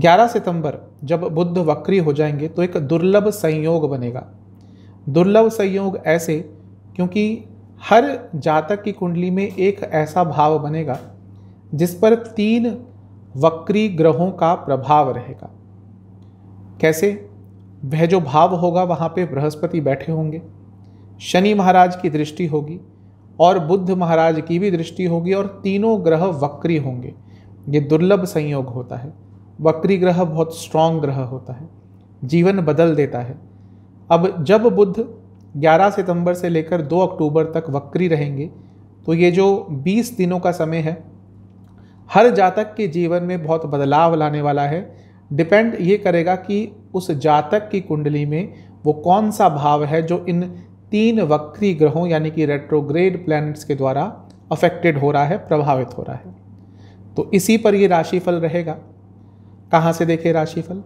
11 सितंबर जब बुद्ध वक्री हो जाएंगे तो एक दुर्लभ संयोग बनेगा दुर्लभ संयोग ऐसे क्योंकि हर जातक की कुंडली में एक ऐसा भाव बनेगा जिस पर तीन वक्री ग्रहों का प्रभाव रहेगा कैसे वह जो भाव होगा वहाँ पे बृहस्पति बैठे होंगे शनि महाराज की दृष्टि होगी और बुद्ध महाराज की भी दृष्टि होगी और तीनों ग्रह वक्री होंगे ये दुर्लभ संयोग होता है वक्री ग्रह बहुत स्ट्रांग ग्रह होता है जीवन बदल देता है अब जब बुध 11 सितंबर से लेकर 2 अक्टूबर तक वक्री रहेंगे तो ये जो 20 दिनों का समय है हर जातक के जीवन में बहुत बदलाव लाने वाला है डिपेंड ये करेगा कि उस जातक की कुंडली में वो कौन सा भाव है जो इन तीन वक्री ग्रहों यानी कि रेट्रोग्रेड प्लैनेट्स के द्वारा अफेक्टेड हो रहा है प्रभावित हो रहा है तो इसी पर ये राशिफल रहेगा कहाँ से देखें राशिफल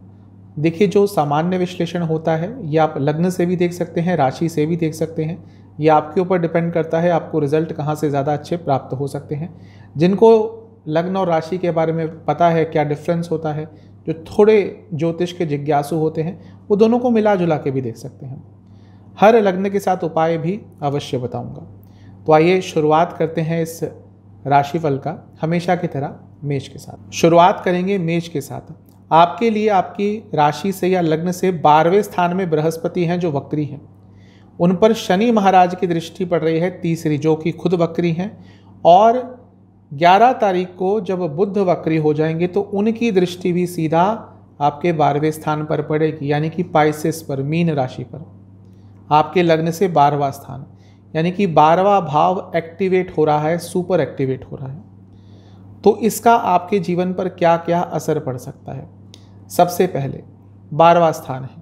देखिए जो सामान्य विश्लेषण होता है ये आप लग्न से भी देख सकते हैं राशि से भी देख सकते हैं ये आपके ऊपर डिपेंड करता है आपको रिजल्ट कहाँ से ज़्यादा अच्छे प्राप्त हो सकते हैं जिनको लग्न और राशि के बारे में पता है क्या डिफरेंस होता है जो थोड़े ज्योतिष के जिज्ञासु होते हैं वो दोनों को मिला जुला के भी देख सकते हैं हर लग्न के साथ उपाय भी अवश्य बताऊंगा तो आइए शुरुआत करते हैं इस राशिफल का हमेशा की तरह मेष के साथ शुरुआत करेंगे मेष के साथ आपके लिए आपकी राशि से या लग्न से बारहवें स्थान में बृहस्पति हैं जो वक्री हैं उन पर शनि महाराज की दृष्टि पड़ रही है तीसरी जो कि खुद वक्री हैं और 11 तारीख को जब बुद्ध वक्री हो जाएंगे तो उनकी दृष्टि भी सीधा आपके बारहवें स्थान पर पड़ेगी यानी कि पाइसिस पर मीन राशि पर आपके लग्न से बारहवा स्थान यानी कि बारहवा भाव एक्टिवेट हो रहा है सुपर एक्टिवेट हो रहा है तो इसका आपके जीवन पर क्या क्या असर पड़ सकता है सबसे पहले बारवा स्थान है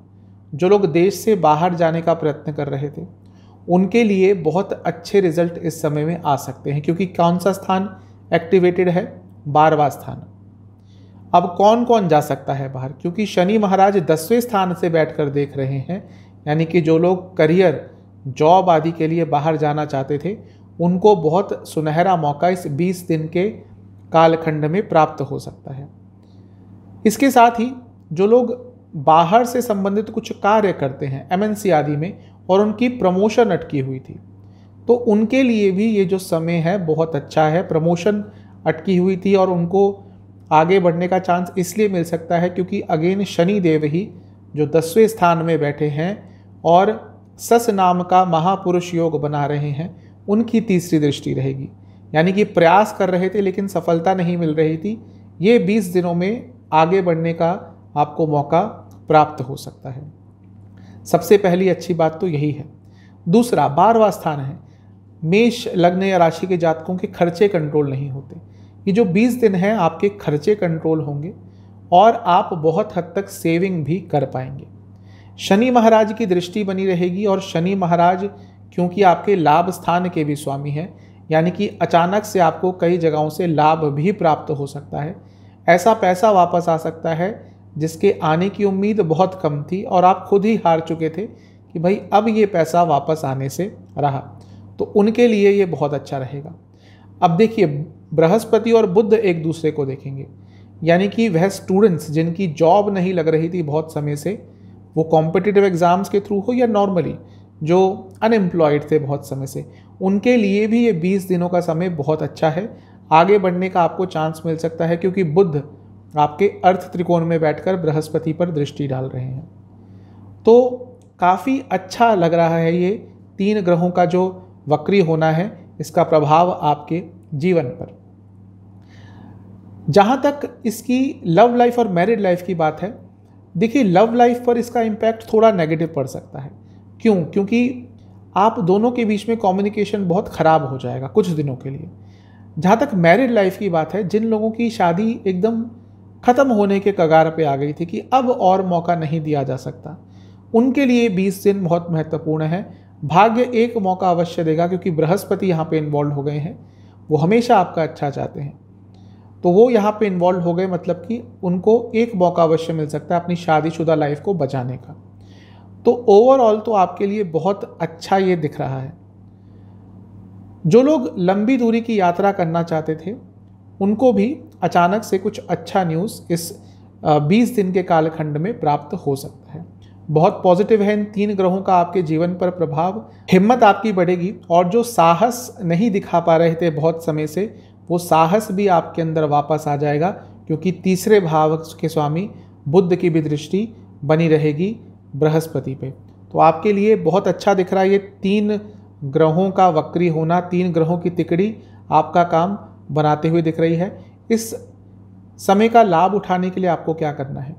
जो लोग देश से बाहर जाने का प्रयत्न कर रहे थे उनके लिए बहुत अच्छे रिजल्ट इस समय में आ सकते हैं क्योंकि कौन सा स्थान एक्टिवेटेड है बारवा स्थान अब कौन कौन जा सकता है बाहर क्योंकि शनि महाराज दसवें स्थान से बैठकर देख रहे हैं यानी कि जो लोग करियर जॉब आदि के लिए बाहर जाना चाहते थे उनको बहुत सुनहरा मौका इस 20 दिन के कालखंड में प्राप्त हो सकता है इसके साथ ही जो लोग बाहर से संबंधित कुछ कार्य करते हैं एम आदि में और उनकी प्रमोशन अटकी हुई थी तो उनके लिए भी ये जो समय है बहुत अच्छा है प्रमोशन अटकी हुई थी और उनको आगे बढ़ने का चांस इसलिए मिल सकता है क्योंकि अगेन शनि देव ही जो दसवें स्थान में बैठे हैं और सस नाम का महापुरुष योग बना रहे हैं उनकी तीसरी दृष्टि रहेगी यानी कि प्रयास कर रहे थे लेकिन सफलता नहीं मिल रही थी ये 20 दिनों में आगे बढ़ने का आपको मौका प्राप्त हो सकता है सबसे पहली अच्छी बात तो यही है दूसरा बारवा स्थान है मेष लग्न या राशि के जातकों के खर्चे कंट्रोल नहीं होते ये जो 20 दिन हैं आपके खर्चे कंट्रोल होंगे और आप बहुत हद तक सेविंग भी कर पाएंगे शनि महाराज की दृष्टि बनी रहेगी और शनि महाराज क्योंकि आपके लाभ स्थान के भी स्वामी हैं यानी कि अचानक से आपको कई जगहों से लाभ भी प्राप्त हो सकता है ऐसा पैसा वापस आ सकता है जिसके आने की उम्मीद बहुत कम थी और आप खुद ही हार चुके थे कि भाई अब ये पैसा वापस आने से रहा तो उनके लिए ये बहुत अच्छा रहेगा अब देखिए बृहस्पति और बुद्ध एक दूसरे को देखेंगे यानी कि वह स्टूडेंट्स जिनकी जॉब नहीं लग रही थी बहुत समय से वो कॉम्पिटिटिव एग्ज़ाम्स के थ्रू हो या नॉर्मली जो अनएम्प्लॉयड थे बहुत समय से उनके लिए भी ये बीस दिनों का समय बहुत अच्छा है आगे बढ़ने का आपको चांस मिल सकता है क्योंकि बुद्ध आपके अर्थ त्रिकोण में बैठकर बृहस्पति पर दृष्टि डाल रहे हैं तो काफ़ी अच्छा लग रहा है ये तीन ग्रहों का जो वक्री होना है इसका प्रभाव आपके जीवन पर जहाँ तक इसकी लव लाइफ और मैरिड लाइफ की बात है देखिए लव लाइफ पर इसका इम्पैक्ट थोड़ा नेगेटिव पड़ सकता है क्यों क्योंकि आप दोनों के बीच में कम्युनिकेशन बहुत ख़राब हो जाएगा कुछ दिनों के लिए जहाँ तक मैरिड लाइफ की बात है जिन लोगों की शादी एकदम ख़त्म होने के कगार पे आ गई थी कि अब और मौका नहीं दिया जा सकता उनके लिए 20 दिन बहुत महत्वपूर्ण है भाग्य एक मौका अवश्य देगा क्योंकि बृहस्पति यहाँ पे इन्वॉल्व हो गए हैं वो हमेशा आपका अच्छा चाहते हैं तो वो यहाँ पे इन्वॉल्व हो गए मतलब कि उनको एक मौका अवश्य मिल सकता है अपनी शादीशुदा लाइफ को बचाने का तो ओवरऑल तो आपके लिए बहुत अच्छा ये दिख रहा है जो लोग लंबी दूरी की यात्रा करना चाहते थे उनको भी अचानक से कुछ अच्छा न्यूज़ इस 20 दिन के कालखंड में प्राप्त हो सकता है बहुत पॉजिटिव है इन तीन ग्रहों का आपके जीवन पर प्रभाव हिम्मत आपकी बढ़ेगी और जो साहस नहीं दिखा पा रहे थे बहुत समय से वो साहस भी आपके अंदर वापस आ जाएगा क्योंकि तीसरे भाव के स्वामी बुद्ध की भी दृष्टि बनी रहेगी बृहस्पति पे तो आपके लिए बहुत अच्छा दिख रहा है ये तीन ग्रहों का वक्री होना तीन ग्रहों की तिकड़ी आपका काम बनाते हुए दिख रही है इस समय का लाभ उठाने के लिए आपको क्या करना है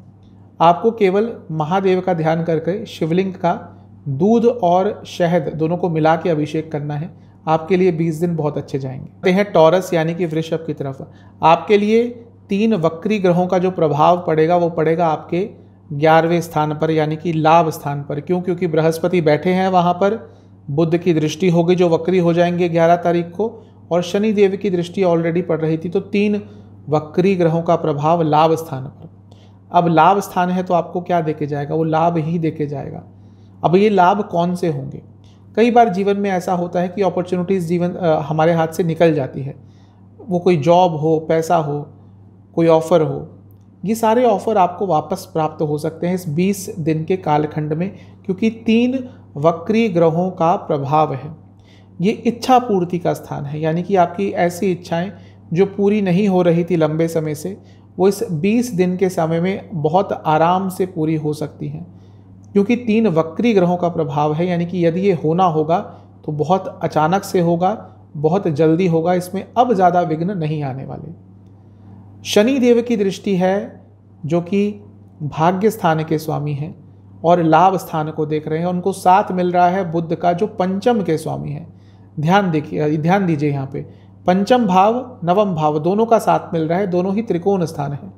आपको केवल महादेव का ध्यान करके शिवलिंग का दूध और शहद दोनों को मिला के अभिषेक करना है आपके लिए 20 दिन बहुत अच्छे जाएंगे हैं टॉरस यानी कि वृषभ की तरफ आपके लिए तीन वक्री ग्रहों का जो प्रभाव पड़ेगा वो पड़ेगा आपके ग्यारहवें स्थान पर यानी कि लाभ स्थान पर क्यों क्योंकि बृहस्पति बैठे हैं वहाँ पर बुद्ध की दृष्टि होगी जो वक्री हो जाएंगे ग्यारह तारीख को और शनि देव की दृष्टि ऑलरेडी पड़ रही थी तो तीन वक्री ग्रहों का प्रभाव लाभ स्थान पर अब लाभ स्थान है तो आपको क्या देखे जाएगा वो लाभ ही देखे जाएगा अब ये लाभ कौन से होंगे कई बार जीवन में ऐसा होता है कि अपॉर्चुनिटीज़ जीवन आ, हमारे हाथ से निकल जाती है वो कोई जॉब हो पैसा हो कोई ऑफ़र हो ये सारे ऑफ़र आपको वापस प्राप्त हो सकते हैं इस 20 दिन के कालखंड में क्योंकि तीन वक्री ग्रहों का प्रभाव है ये इच्छा पूर्ति का स्थान है यानी कि आपकी ऐसी इच्छाएं जो पूरी नहीं हो रही थी लंबे समय से वो इस बीस दिन के समय में बहुत आराम से पूरी हो सकती हैं क्योंकि तीन वक्री ग्रहों का प्रभाव है यानी कि यदि ये होना होगा तो बहुत अचानक से होगा बहुत जल्दी होगा इसमें अब ज़्यादा विघ्न नहीं आने वाले शनि देव की दृष्टि है जो कि भाग्य स्थान के स्वामी हैं और लाभ स्थान को देख रहे हैं उनको साथ मिल रहा है बुद्ध का जो पंचम के स्वामी है ध्यान देखिए ध्यान दीजिए यहाँ पे पंचम भाव नवम भाव दोनों का साथ मिल रहा है दोनों ही त्रिकोण स्थान है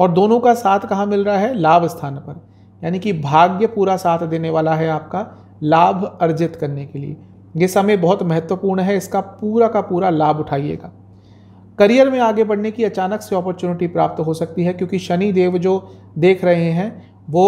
और दोनों का साथ कहाँ मिल रहा है लाभ स्थान पर यानी कि भाग्य पूरा साथ देने वाला है आपका लाभ अर्जित करने के लिए ये समय बहुत महत्वपूर्ण है इसका पूरा का पूरा लाभ उठाइएगा करियर में आगे बढ़ने की अचानक से अपॉर्चुनिटी प्राप्त हो सकती है क्योंकि शनि देव जो देख रहे हैं वो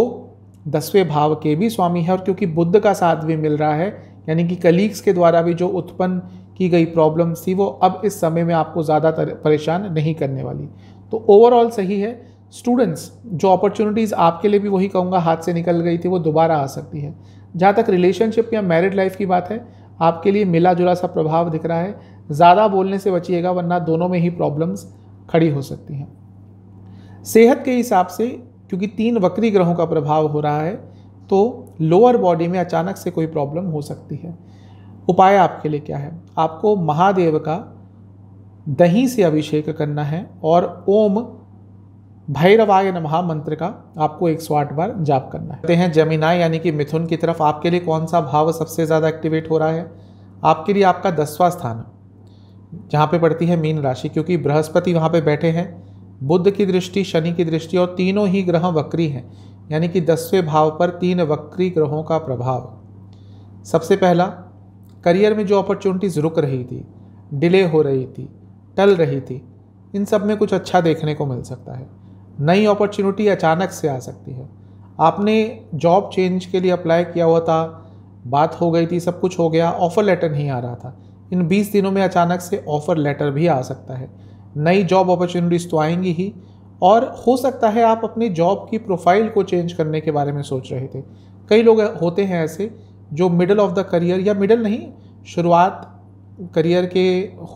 दसवें भाव के भी स्वामी है और क्योंकि बुद्ध का साथ भी मिल रहा है यानी कि कलीग्स के द्वारा भी जो उत्पन्न की गई प्रॉब्लम्स थी वो अब इस समय में आपको ज़्यादा परेशान नहीं करने वाली तो ओवरऑल सही है स्टूडेंट्स जो अपॉर्चुनिटीज़ आपके लिए भी वही कहूँगा हाथ से निकल गई थी वो दोबारा आ सकती है जहाँ तक रिलेशनशिप या मैरिड लाइफ की बात है आपके लिए मिला जुला सा प्रभाव दिख रहा है ज़्यादा बोलने से बचिएगा वरना दोनों में ही प्रॉब्लम्स खड़ी हो सकती हैं सेहत के हिसाब से क्योंकि तीन वक्री ग्रहों का प्रभाव हो रहा है तो लोअर बॉडी में अचानक से कोई प्रॉब्लम हो सकती है उपाय आपके लिए क्या है आपको महादेव का दही से अभिषेक करना है और ओम भैरवाय नमः मंत्र का आपको एक सौ आठ बार जाप करना है कहते हैं जमीना यानी कि मिथुन की तरफ आपके लिए कौन सा भाव सबसे ज़्यादा एक्टिवेट हो रहा है आपके लिए आपका दसवां स्थान जहाँ पे पड़ती है मीन राशि क्योंकि बृहस्पति वहाँ पे बैठे हैं बुद्ध की दृष्टि शनि की दृष्टि और तीनों ही ग्रह वक्री हैं यानी कि दसवें भाव पर तीन वक्री ग्रहों का प्रभाव सबसे पहला करियर में जो अपॉर्चुनिटीज़ रुक रही थी डिले हो रही थी टल रही थी इन सब में कुछ अच्छा देखने को मिल सकता है नई अपॉर्चुनिटी अचानक से आ सकती है आपने जॉब चेंज के लिए अप्लाई किया हुआ था बात हो गई थी सब कुछ हो गया ऑफर लेटर नहीं आ रहा था इन 20 दिनों में अचानक से ऑफ़र लेटर भी आ सकता है नई जॉब अपॉर्चुनिटीज़ तो आएंगी ही और हो सकता है आप अपनी जॉब की प्रोफाइल को चेंज करने के बारे में सोच रहे थे कई लोग होते हैं ऐसे जो मिडल ऑफ़ द करियर या मिडल नहीं शुरुआत करियर के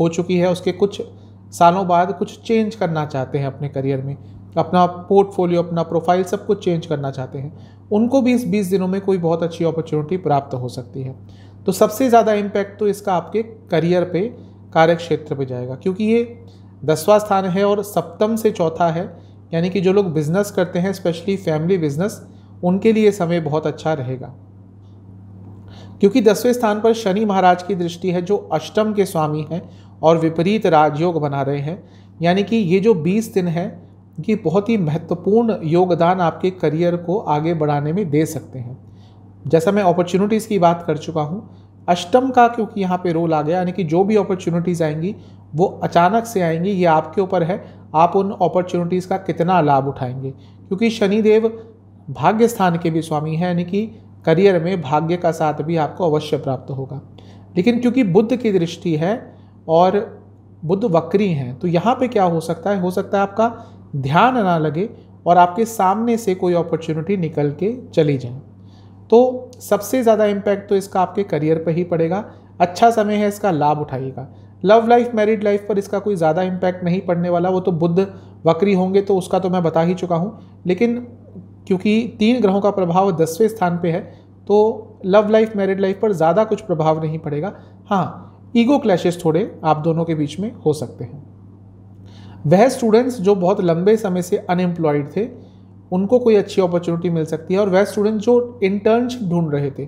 हो चुकी है उसके कुछ सालों बाद कुछ चेंज करना चाहते हैं अपने करियर में अपना पोर्टफोलियो अपना प्रोफाइल सब कुछ चेंज करना चाहते हैं उनको भी इस बीस दिनों में कोई बहुत अच्छी अपॉर्चुनिटी प्राप्त हो सकती है तो सबसे ज़्यादा इम्पैक्ट तो इसका आपके करियर पे कार्य क्षेत्र पर जाएगा क्योंकि ये दसवां स्थान है और सप्तम से चौथा है यानी कि जो लोग बिज़नेस करते हैं स्पेशली फैमिली बिजनेस उनके लिए समय बहुत अच्छा रहेगा क्योंकि दसवें स्थान पर शनि महाराज की दृष्टि है जो अष्टम के स्वामी हैं और विपरीत राजयोग बना रहे हैं यानी कि ये जो 20 दिन है ये बहुत ही महत्वपूर्ण योगदान आपके करियर को आगे बढ़ाने में दे सकते हैं जैसा मैं अपॉर्चुनिटीज़ की बात कर चुका हूँ अष्टम का क्योंकि यहाँ पे रोल आ गया यानी कि जो भी अपॉर्चुनिटीज़ आएंगी वो अचानक से आएंगी ये आपके ऊपर है आप उन अपॉर्चुनिटीज़ का कितना लाभ उठाएंगे क्योंकि शनिदेव भाग्य स्थान के भी स्वामी हैं यानी कि करियर में भाग्य का साथ भी आपको अवश्य प्राप्त होगा लेकिन क्योंकि बुद्ध की दृष्टि है और बुद्ध वक्री हैं तो यहाँ पे क्या हो सकता है हो सकता है आपका ध्यान ना लगे और आपके सामने से कोई अपॉर्चुनिटी निकल के चली जाए तो सबसे ज़्यादा इम्पैक्ट तो इसका आपके करियर पर ही पड़ेगा अच्छा समय है इसका लाभ उठाइएगा लव लाइफ मैरिड लाइफ पर इसका कोई ज़्यादा इम्पैक्ट नहीं पड़ने वाला वो तो बुद्ध वक्री होंगे तो उसका तो मैं बता ही चुका हूँ लेकिन क्योंकि तीन ग्रहों का प्रभाव दसवें स्थान पे है तो लव लाइफ मैरिड लाइफ पर ज़्यादा कुछ प्रभाव नहीं पड़ेगा हाँ ईगो क्लैशेस थोड़े आप दोनों के बीच में हो सकते हैं वह स्टूडेंट्स जो बहुत लंबे समय से अनएम्प्लॉयड थे उनको कोई अच्छी अपॉर्चुनिटी मिल सकती है और वह स्टूडेंट जो इंटर्नशिप ढूंढ रहे थे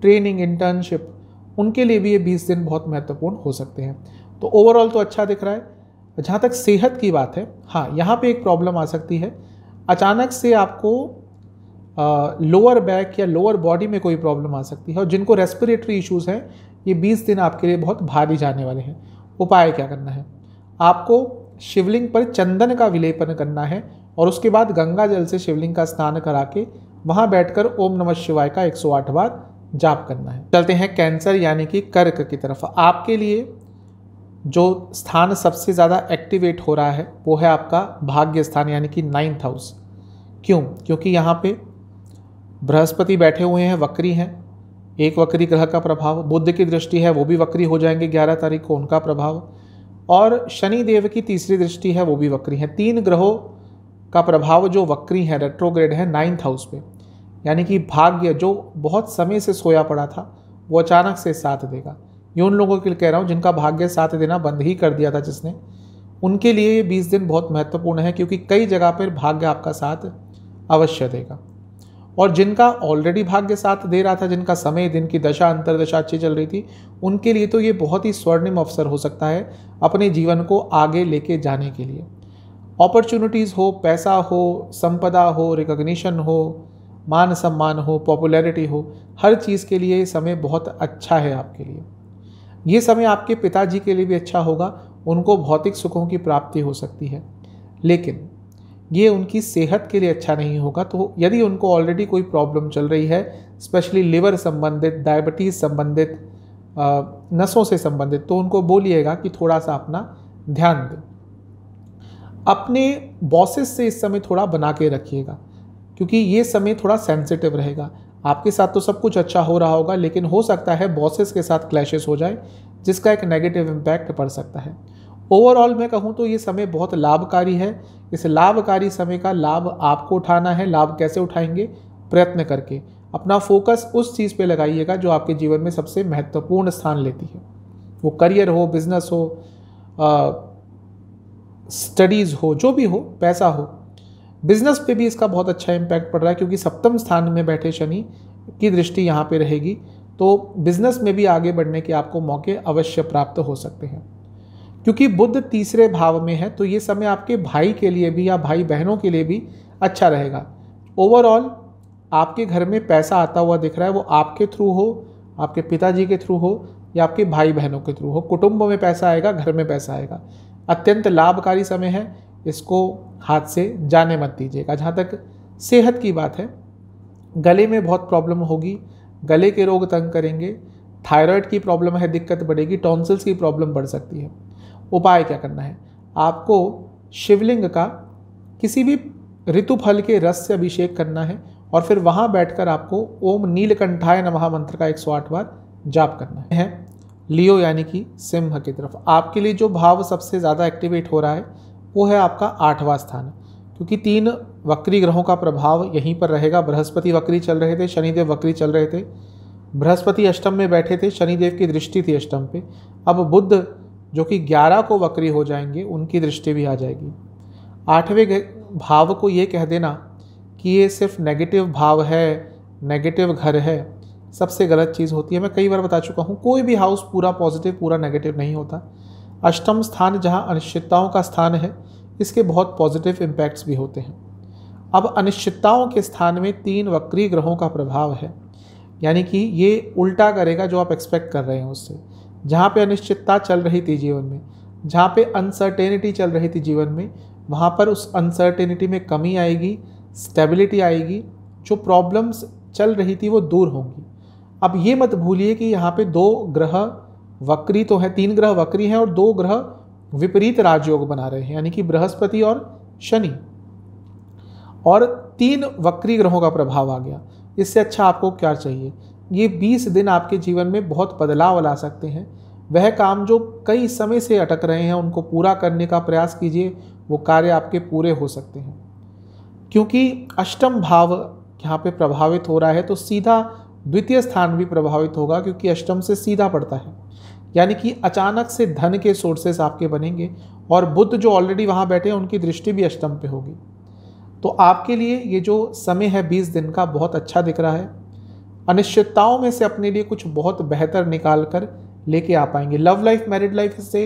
ट्रेनिंग इंटर्नशिप उनके लिए भी ये बीस दिन बहुत महत्वपूर्ण हो सकते हैं तो ओवरऑल तो अच्छा दिख रहा है जहाँ तक सेहत की बात है हाँ यहाँ पे एक प्रॉब्लम आ सकती है अचानक से आपको लोअर बैक या लोअर बॉडी में कोई प्रॉब्लम आ सकती है और जिनको रेस्पिरेटरी इश्यूज़ हैं ये 20 दिन आपके लिए बहुत भारी जाने वाले हैं उपाय क्या करना है आपको शिवलिंग पर चंदन का विलेपन करना है और उसके बाद गंगा जल से शिवलिंग का स्नान करा के वहाँ बैठकर ओम नमः शिवाय का 108 बार जाप करना है चलते हैं कैंसर यानी कि कर्क की तरफ आपके लिए जो स्थान सबसे ज़्यादा एक्टिवेट हो रहा है वो है आपका भाग्य स्थान यानी कि नाइन्थ हाउस क्यों क्योंकि यहाँ पे बृहस्पति बैठे हुए हैं वक्री हैं एक वक्री ग्रह का प्रभाव बुद्ध की दृष्टि है वो भी वक्री हो जाएंगे ग्यारह तारीख को उनका प्रभाव और शनि देव की तीसरी दृष्टि है वो भी वक्री है तीन ग्रहों का प्रभाव जो वक्री है रेट्रोग्रेड है नाइन्थ हाउस पे यानी कि भाग्य जो बहुत समय से सोया पड़ा था वो अचानक से साथ देगा ये उन लोगों के लिए कह रहा हूँ जिनका भाग्य साथ देना बंद ही कर दिया था जिसने उनके लिए ये बीस दिन बहुत महत्वपूर्ण है क्योंकि कई जगह पर भाग्य आपका साथ अवश्य देगा और जिनका ऑलरेडी भाग्य साथ दे रहा था जिनका समय दिन की दशा अंतरदशा अच्छी चल रही थी उनके लिए तो ये बहुत ही स्वर्णिम अवसर हो सकता है अपने जीवन को आगे लेके जाने के लिए अपॉर्चुनिटीज़ हो पैसा हो संपदा हो रिकग्निशन हो मान सम्मान हो पॉपुलैरिटी हो हर चीज़ के लिए समय बहुत अच्छा है आपके लिए ये समय आपके पिताजी के लिए भी अच्छा होगा उनको भौतिक सुखों की प्राप्ति हो सकती है लेकिन ये उनकी सेहत के लिए अच्छा नहीं होगा तो यदि उनको ऑलरेडी कोई प्रॉब्लम चल रही है स्पेशली लिवर संबंधित डायबिटीज़ संबंधित नसों से संबंधित तो उनको बोलिएगा कि थोड़ा सा अपना ध्यान दें अपने बॉसेस से इस समय थोड़ा बना के रखिएगा क्योंकि ये समय थोड़ा सेंसिटिव रहेगा आपके साथ तो सब कुछ अच्छा हो रहा होगा लेकिन हो सकता है बॉसेस के साथ क्लैशेस हो जाए जिसका एक नेगेटिव इम्पैक्ट पड़ सकता है ओवरऑल मैं कहूँ तो ये समय बहुत लाभकारी है इस लाभकारी समय का लाभ आपको उठाना है लाभ कैसे उठाएंगे प्रयत्न करके अपना फोकस उस चीज़ पे लगाइएगा जो आपके जीवन में सबसे महत्वपूर्ण स्थान लेती है वो करियर हो बिजनेस हो स्टडीज़ हो जो भी हो पैसा हो बिजनेस पे भी इसका बहुत अच्छा इम्पैक्ट पड़ रहा है क्योंकि सप्तम स्थान में बैठे शनि की दृष्टि यहाँ पे रहेगी तो बिजनेस में भी आगे बढ़ने के आपको मौके अवश्य प्राप्त हो सकते हैं क्योंकि बुद्ध तीसरे भाव में है तो ये समय आपके भाई के लिए भी या भाई बहनों के लिए भी अच्छा रहेगा ओवरऑल आपके घर में पैसा आता हुआ दिख रहा है वो आपके थ्रू हो आपके पिताजी के थ्रू हो या आपके भाई बहनों के थ्रू हो कुटुंब में पैसा आएगा घर में पैसा आएगा अत्यंत लाभकारी समय है इसको हाथ से जाने मत दीजिएगा जहाँ तक सेहत की बात है गले में बहुत प्रॉब्लम होगी गले के रोग तंग करेंगे थायराइड की प्रॉब्लम है दिक्कत बढ़ेगी टॉन्सिल्स की प्रॉब्लम बढ़ सकती है उपाय क्या करना है आपको शिवलिंग का किसी भी ऋतु फल के रस से अभिषेक करना है और फिर वहाँ बैठकर आपको ओम नीलकंठाय नमः मंत्र का आठ बार जाप करना है लियो यानी कि सिंह की तरफ आपके लिए जो भाव सबसे ज़्यादा एक्टिवेट हो रहा है वो है आपका आठवां स्थान क्योंकि तीन वक्री ग्रहों का प्रभाव यहीं पर रहेगा बृहस्पति वक्री चल रहे थे शनिदेव वक्री चल रहे थे बृहस्पति अष्टम में बैठे थे शनिदेव की दृष्टि थी अष्टम पे अब बुद्ध जो कि ग्यारह को वक्री हो जाएंगे उनकी दृष्टि भी आ जाएगी आठवें भाव को ये कह देना कि ये सिर्फ नेगेटिव भाव है नेगेटिव घर है सबसे गलत चीज़ होती है मैं कई बार बता चुका हूँ कोई भी हाउस पूरा पॉजिटिव पूरा नेगेटिव नहीं होता अष्टम स्थान जहाँ अनिश्चितताओं का स्थान है इसके बहुत पॉजिटिव इम्पैक्ट्स भी होते हैं अब अनिश्चितताओं के स्थान में तीन वक्री ग्रहों का प्रभाव है यानी कि ये उल्टा करेगा जो आप एक्सपेक्ट कर रहे हैं उससे जहाँ पे अनिश्चितता चल रही थी जीवन में जहाँ पे अनसर्टेनिटी चल रही थी जीवन में वहाँ पर उस अनसर्टेनिटी में कमी आएगी स्टेबिलिटी आएगी जो प्रॉब्लम्स चल रही थी वो दूर होंगी अब ये मत भूलिए कि यहाँ पे दो ग्रह वक्री तो है तीन ग्रह वक्री हैं और दो ग्रह विपरीत राजयोग बना रहे हैं यानी कि बृहस्पति और शनि और तीन वक्री ग्रहों का प्रभाव आ गया इससे अच्छा आपको क्या चाहिए ये 20 दिन आपके जीवन में बहुत बदलाव ला सकते हैं वह काम जो कई समय से अटक रहे हैं उनको पूरा करने का प्रयास कीजिए वो कार्य आपके पूरे हो सकते हैं क्योंकि अष्टम भाव यहाँ पे प्रभावित हो रहा है तो सीधा द्वितीय स्थान भी प्रभावित होगा क्योंकि अष्टम से सीधा पड़ता है यानी कि अचानक से धन के सोर्सेस आपके बनेंगे और बुद्ध जो ऑलरेडी वहाँ बैठे हैं उनकी दृष्टि भी अष्टम पे होगी तो आपके लिए ये जो समय है बीस दिन का बहुत अच्छा दिख रहा है अनिश्चितताओं में से अपने लिए कुछ बहुत बेहतर निकाल कर लेके आ पाएंगे लव लाइफ मैरिड लाइफ से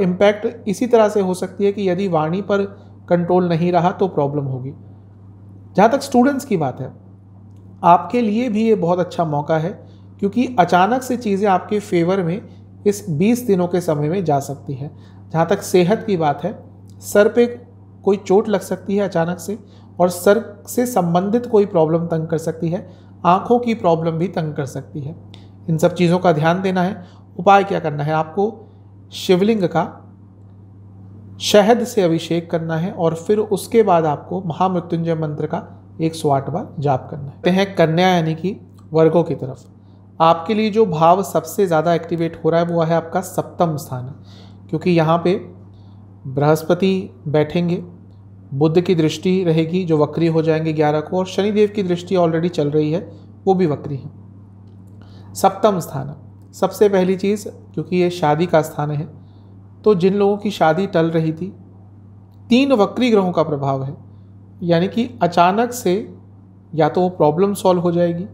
इम्पैक्ट इसी तरह से हो सकती है कि यदि वाणी पर कंट्रोल नहीं रहा तो प्रॉब्लम होगी जहाँ तक स्टूडेंट्स की बात है आपके लिए भी ये बहुत अच्छा मौका है क्योंकि अचानक से चीज़ें आपके फेवर में इस 20 दिनों के समय में जा सकती है जहाँ तक सेहत की बात है सर पे कोई चोट लग सकती है अचानक से और सर से संबंधित कोई प्रॉब्लम तंग कर सकती है आँखों की प्रॉब्लम भी तंग कर सकती है इन सब चीज़ों का ध्यान देना है उपाय क्या करना है आपको शिवलिंग का शहद से अभिषेक करना है और फिर उसके बाद आपको महामृत्युंजय मंत्र का एक सौ आठ बार जाप करना है हैं कन्या यानी कि वर्गों की तरफ आपके लिए जो भाव सबसे ज़्यादा एक्टिवेट हो रहा है वो है आपका सप्तम स्थान क्योंकि यहाँ पे बृहस्पति बैठेंगे बुद्ध की दृष्टि रहेगी जो वक्री हो जाएंगे ग्यारह को और शनिदेव की दृष्टि ऑलरेडी चल रही है वो भी वक्री है सप्तम स्थान सबसे पहली चीज़ क्योंकि ये शादी का स्थान है तो जिन लोगों की शादी टल रही थी तीन वक्री ग्रहों का प्रभाव है यानी कि अचानक से या तो वो प्रॉब्लम सॉल्व हो जाएगी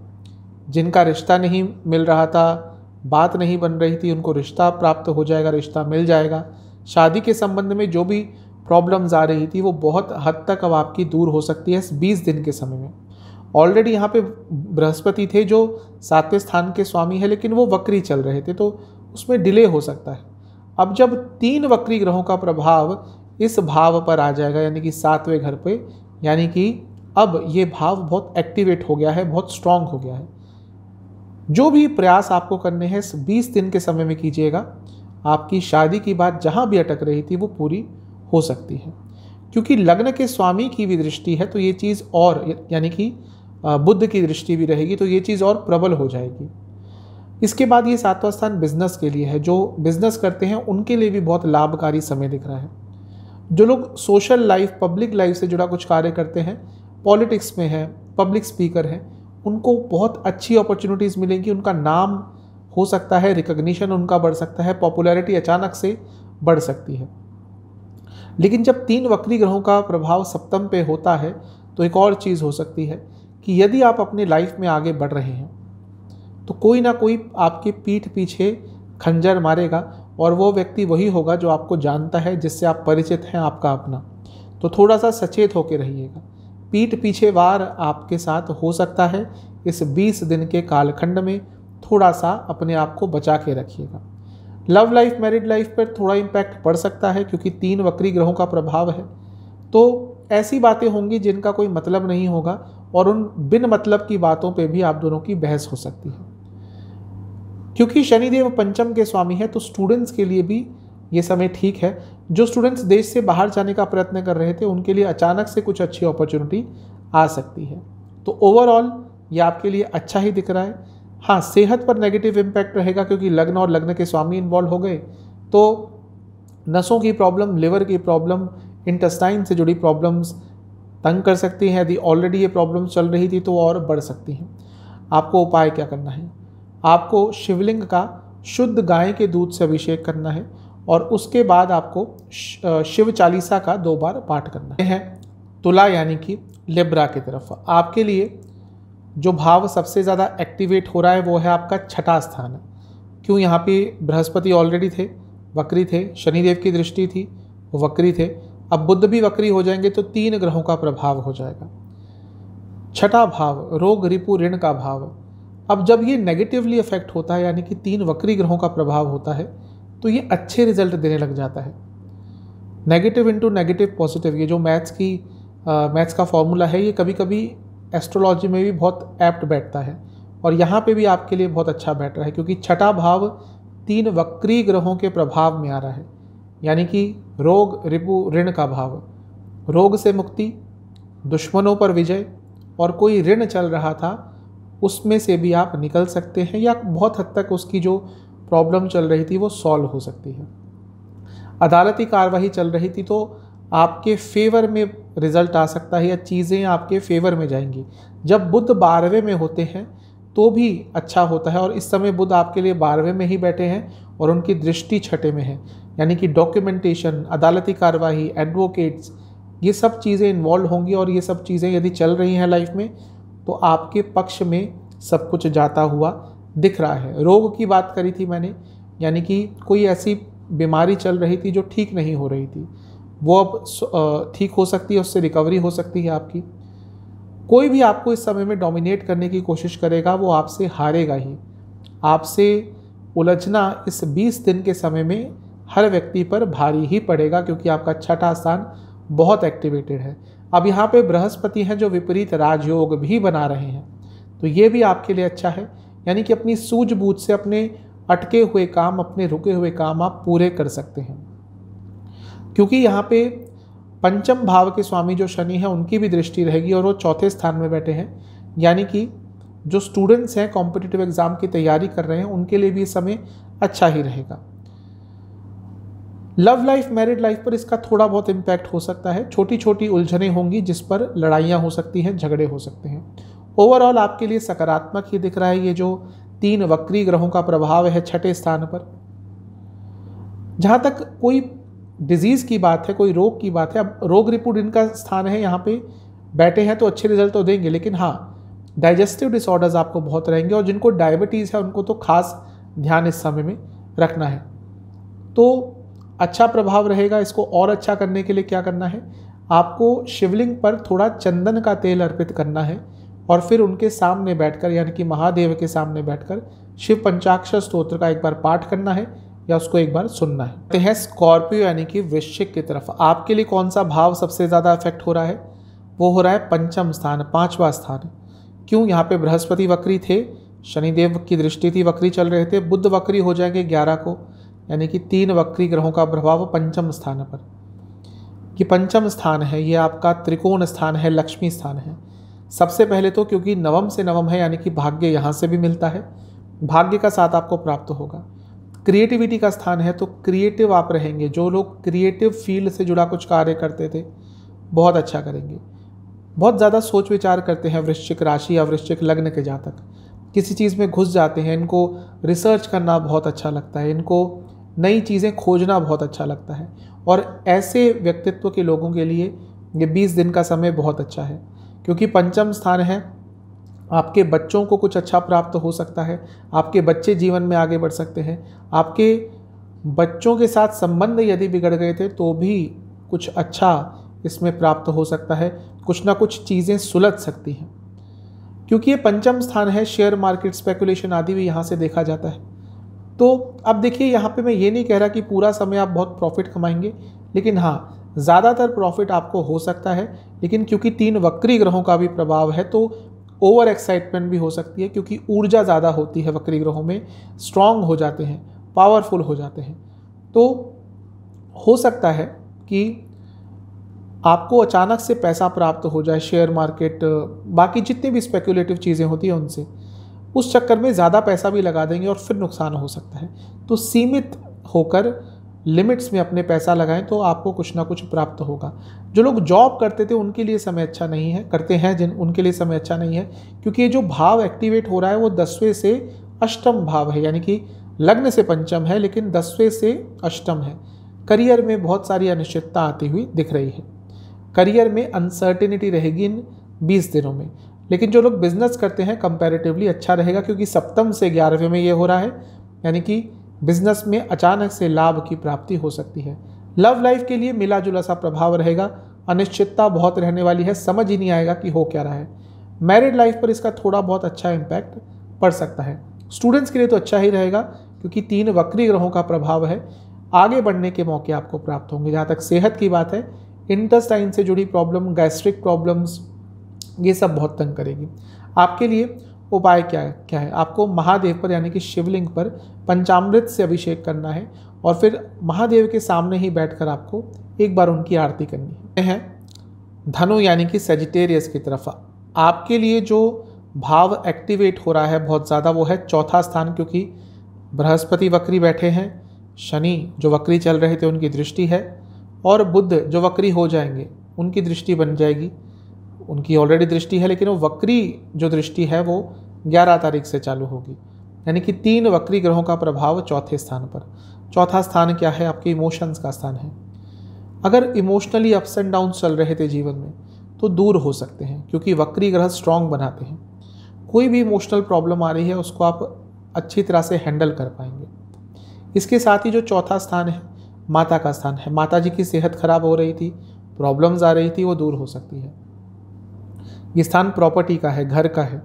जिनका रिश्ता नहीं मिल रहा था बात नहीं बन रही थी उनको रिश्ता प्राप्त हो जाएगा रिश्ता मिल जाएगा शादी के संबंध में जो भी प्रॉब्लम्स आ रही थी वो बहुत हद तक अब आपकी दूर हो सकती है बीस दिन के समय में ऑलरेडी यहाँ पे बृहस्पति थे जो सातवें स्थान के स्वामी है लेकिन वो वक्री चल रहे थे तो उसमें डिले हो सकता है अब जब तीन वक्री ग्रहों का प्रभाव इस भाव पर आ जाएगा यानी कि सातवें घर पे यानी कि अब ये भाव बहुत एक्टिवेट हो गया है बहुत स्ट्रांग हो गया है जो भी प्रयास आपको करने हैं बीस दिन के समय में कीजिएगा आपकी शादी की बात जहाँ भी अटक रही थी वो पूरी हो सकती है क्योंकि लग्न के स्वामी की भी दृष्टि है तो ये चीज़ और यानी कि बुद्ध की दृष्टि भी रहेगी तो ये चीज़ और प्रबल हो जाएगी इसके बाद ये सातवां स्थान बिजनेस के लिए है जो बिजनेस करते हैं उनके लिए भी बहुत लाभकारी समय दिख रहा है जो लोग सोशल लाइफ पब्लिक लाइफ से जुड़ा कुछ कार्य करते हैं पॉलिटिक्स में है पब्लिक स्पीकर हैं उनको बहुत अच्छी अपॉर्चुनिटीज़ मिलेंगी उनका नाम हो सकता है रिकग्निशन उनका बढ़ सकता है पॉपुलैरिटी अचानक से बढ़ सकती है लेकिन जब तीन वक्री ग्रहों का प्रभाव सप्तम पे होता है तो एक और चीज़ हो सकती है कि यदि आप अपने लाइफ में आगे बढ़ रहे हैं तो कोई ना कोई आपके पीठ पीछे खंजर मारेगा और वो व्यक्ति वही होगा जो आपको जानता है जिससे आप परिचित हैं आपका अपना तो थोड़ा सा सचेत होकर रहिएगा पीठ पीछे वार आपके साथ हो सकता है इस 20 दिन के कालखंड में थोड़ा सा अपने आप को बचा के रखिएगा लव लाइफ मैरिड लाइफ पर थोड़ा इम्पैक्ट पड़ सकता है क्योंकि तीन वक्री ग्रहों का प्रभाव है तो ऐसी बातें होंगी जिनका कोई मतलब नहीं होगा और उन बिन मतलब की बातों पे भी आप दोनों की बहस हो सकती है क्योंकि शनिदेव पंचम के स्वामी है तो स्टूडेंट्स के लिए भी ये समय ठीक है जो स्टूडेंट्स देश से बाहर जाने का प्रयत्न कर रहे थे उनके लिए अचानक से कुछ अच्छी अपॉर्चुनिटी आ सकती है तो ओवरऑल ये आपके लिए अच्छा ही दिख रहा है हाँ सेहत पर नेगेटिव इम्पैक्ट रहेगा क्योंकि लग्न और लग्न के स्वामी इन्वॉल्व हो गए तो नसों की प्रॉब्लम लिवर की प्रॉब्लम इंटेस्टाइन से जुड़ी प्रॉब्लम्स तंग कर सकती हैं यदि ऑलरेडी ये प्रॉब्लम्स चल रही थी तो और बढ़ सकती हैं आपको उपाय क्या करना है आपको शिवलिंग का शुद्ध गाय के दूध से अभिषेक करना है और उसके बाद आपको शिव चालीसा का दो बार पाठ करना है तुला यानी कि लिब्रा की तरफ आपके लिए जो भाव सबसे ज़्यादा एक्टिवेट हो रहा है वो है आपका छठा स्थान क्यों यहाँ पे बृहस्पति ऑलरेडी थे वक्री थे शनिदेव की दृष्टि थी वो वक्री थे अब बुद्ध भी वक्री हो जाएंगे तो तीन ग्रहों का प्रभाव हो जाएगा छठा भाव रोग रिपु ऋण का भाव अब जब ये नेगेटिवली इफेक्ट होता है यानी कि तीन वक्री ग्रहों का प्रभाव होता है तो ये अच्छे रिजल्ट देने लग जाता है नेगेटिव इंटू नेगेटिव पॉजिटिव ये जो मैथ्स की मैथ्स का फॉर्मूला है ये कभी कभी एस्ट्रोलॉजी में भी बहुत एप्ट बैठता है और यहाँ पे भी आपके लिए बहुत अच्छा बैठ रहा है क्योंकि छठा भाव तीन वक्री ग्रहों के प्रभाव में आ रहा है यानी कि रोग रिपु ऋण का भाव रोग से मुक्ति दुश्मनों पर विजय और कोई ऋण चल रहा था उसमें से भी आप निकल सकते हैं या बहुत हद तक उसकी जो प्रॉब्लम चल रही थी वो सॉल्व हो सकती है अदालती कार्रवाई चल रही थी तो आपके फेवर में रिज़ल्ट आ सकता है या चीज़ें आपके फेवर में जाएंगी जब बुद्ध बारहवें में होते हैं तो भी अच्छा होता है और इस समय बुद्ध आपके लिए बारहवें में ही बैठे हैं और उनकी दृष्टि छठे में है यानी कि डॉक्यूमेंटेशन अदालती कार्रवाई एडवोकेट्स ये सब चीज़ें इन्वॉल्व होंगी और ये सब चीज़ें यदि चल रही हैं लाइफ में तो आपके पक्ष में सब कुछ जाता हुआ दिख रहा है रोग की बात करी थी मैंने यानी कि कोई ऐसी बीमारी चल रही थी जो ठीक नहीं हो रही थी वो अब ठीक हो सकती है उससे रिकवरी हो सकती है आपकी कोई भी आपको इस समय में डोमिनेट करने की कोशिश करेगा वो आपसे हारेगा ही आपसे उलझना इस 20 दिन के समय में हर व्यक्ति पर भारी ही पड़ेगा क्योंकि आपका छठा स्थान बहुत एक्टिवेटेड है अब यहाँ पे बृहस्पति हैं जो विपरीत राजयोग भी बना रहे हैं तो ये भी आपके लिए अच्छा है यानी कि अपनी सूझबूझ से अपने अटके हुए काम अपने रुके हुए काम आप पूरे कर सकते हैं क्योंकि यहाँ पे पंचम भाव के स्वामी जो शनि हैं उनकी भी दृष्टि रहेगी और वो चौथे स्थान में बैठे हैं यानी कि जो स्टूडेंट्स हैं कॉम्पिटिटिव एग्ज़ाम की तैयारी कर रहे हैं उनके लिए भी समय अच्छा ही रहेगा लव लाइफ मैरिड लाइफ पर इसका थोड़ा बहुत इम्पैक्ट हो सकता है छोटी छोटी उलझनें होंगी जिस पर लड़ाइयाँ हो सकती हैं झगड़े हो सकते हैं ओवरऑल आपके लिए सकारात्मक ही दिख रहा है ये जो तीन वक्री ग्रहों का प्रभाव है छठे स्थान पर जहाँ तक कोई डिजीज़ की बात है कोई रोग की बात है अब रोग रिपोर्ट इनका स्थान है यहाँ पे बैठे हैं तो अच्छे रिजल्ट तो देंगे लेकिन हाँ डाइजेस्टिव डिसऑर्डर्स आपको बहुत रहेंगे और जिनको डायबिटीज़ है उनको तो खास ध्यान इस समय में रखना है तो अच्छा प्रभाव रहेगा इसको और अच्छा करने के लिए क्या करना है आपको शिवलिंग पर थोड़ा चंदन का तेल अर्पित करना है और फिर उनके सामने बैठकर यानी कि महादेव के सामने बैठकर शिव पंचाक्षर स्त्रोत्र का एक बार पाठ करना है या उसको एक बार सुनना है तो है स्कॉर्पियो यानी कि वृश्चिक की तरफ आपके लिए कौन सा भाव सबसे ज़्यादा अफेक्ट हो रहा है वो हो रहा है पंचम स्थान पाँचवा स्थान क्यों यहाँ पे बृहस्पति वक्री थे शनिदेव की दृष्टि थी वक्री चल रहे थे बुद्ध वक्री हो जाएंगे ग्यारह को यानी कि तीन वक्री ग्रहों का प्रभाव पंचम स्थान पर ये पंचम स्थान है ये आपका त्रिकोण स्थान है लक्ष्मी स्थान है सबसे पहले तो क्योंकि नवम से नवम है यानी कि भाग्य यहाँ से भी मिलता है भाग्य का साथ आपको प्राप्त होगा क्रिएटिविटी का स्थान है तो क्रिएटिव आप रहेंगे जो लोग क्रिएटिव फील्ड से जुड़ा कुछ कार्य करते थे बहुत अच्छा करेंगे बहुत ज़्यादा सोच विचार करते हैं वृश्चिक राशि या वृश्चिक लग्न के जातक किसी चीज़ में घुस जाते हैं इनको रिसर्च करना बहुत अच्छा लगता है इनको नई चीज़ें खोजना बहुत अच्छा लगता है और ऐसे व्यक्तित्व के लोगों के लिए ये बीस दिन का समय बहुत अच्छा है क्योंकि पंचम स्थान है आपके बच्चों को कुछ अच्छा प्राप्त हो सकता है आपके बच्चे जीवन में आगे बढ़ सकते हैं आपके बच्चों के साथ संबंध यदि बिगड़ गए थे तो भी कुछ अच्छा इसमें प्राप्त हो सकता है कुछ ना कुछ चीज़ें सुलझ सकती हैं क्योंकि ये पंचम स्थान है शेयर मार्केट स्पेकुलेशन आदि भी यहाँ से देखा जाता है तो अब देखिए यहाँ पे मैं ये नहीं कह रहा कि पूरा समय आप बहुत प्रॉफिट कमाएंगे लेकिन हाँ ज़्यादातर प्रॉफिट आपको हो सकता है लेकिन क्योंकि तीन वक्री ग्रहों का भी प्रभाव है तो ओवर एक्साइटमेंट भी हो सकती है क्योंकि ऊर्जा ज़्यादा होती है वक्री ग्रहों में स्ट्रांग हो जाते हैं पावरफुल हो जाते हैं तो हो सकता है कि आपको अचानक से पैसा प्राप्त हो जाए शेयर मार्केट बाकी जितनी भी स्पेकुलेटिव चीज़ें होती हैं उनसे उस चक्कर में ज़्यादा पैसा भी लगा देंगे और फिर नुकसान हो सकता है तो सीमित होकर लिमिट्स में अपने पैसा लगाएं तो आपको कुछ ना कुछ प्राप्त होगा जो लोग जॉब करते थे उनके लिए समय अच्छा नहीं है करते हैं जिन उनके लिए समय अच्छा नहीं है क्योंकि ये जो भाव एक्टिवेट हो रहा है वो दसवें से अष्टम भाव है यानी कि लग्न से पंचम है लेकिन दसवें से अष्टम है करियर में बहुत सारी अनिश्चितता आती हुई दिख रही है करियर में अनसर्टिनिटी रहेगी इन बीस दिनों में लेकिन जो लोग बिजनेस करते हैं कंपैरेटिवली अच्छा रहेगा क्योंकि सप्तम से ग्यारहवें में ये हो रहा है यानी कि बिजनेस में अचानक से लाभ की प्राप्ति हो सकती है लव लाइफ के लिए मिला जुला सा प्रभाव रहेगा अनिश्चितता बहुत रहने वाली है समझ ही नहीं आएगा कि हो क्या रहा है मैरिड लाइफ पर इसका थोड़ा बहुत अच्छा इम्पैक्ट पड़ सकता है स्टूडेंट्स के लिए तो अच्छा ही रहेगा क्योंकि तीन वक्री ग्रहों का प्रभाव है आगे बढ़ने के मौके आपको प्राप्त होंगे जहाँ तक सेहत की बात है इंटस्टाइन से जुड़ी प्रॉब्लम गैस्ट्रिक प्रॉब्लम्स ये सब बहुत तंग करेगी आपके लिए उपाय क्या है क्या है आपको महादेव पर यानी कि शिवलिंग पर पंचामृत से अभिषेक करना है और फिर महादेव के सामने ही बैठकर आपको एक बार उनकी आरती करनी है धनु यानी कि सेजिटेरियस की तरफ आपके लिए जो भाव एक्टिवेट हो रहा है बहुत ज़्यादा वो है चौथा स्थान क्योंकि बृहस्पति वक्री बैठे हैं शनि जो वक्री चल रहे थे उनकी दृष्टि है और बुद्ध जो वक्री हो जाएंगे उनकी दृष्टि बन जाएगी उनकी ऑलरेडी दृष्टि है लेकिन वो वक्री जो दृष्टि है वो ग्यारह तारीख से चालू होगी यानी कि तीन वक्री ग्रहों का प्रभाव चौथे स्थान पर चौथा स्थान क्या है आपके इमोशंस का स्थान है अगर इमोशनली अप्स एंड डाउन चल रहे थे जीवन में तो दूर हो सकते हैं क्योंकि वक्री ग्रह स्ट्रांग बनाते हैं कोई भी इमोशनल प्रॉब्लम आ रही है उसको आप अच्छी तरह से हैंडल कर पाएंगे इसके साथ ही जो चौथा स्थान है माता का स्थान है माता जी की सेहत खराब हो रही थी प्रॉब्लम्स आ रही थी वो दूर हो सकती है ये स्थान प्रॉपर्टी का है घर का है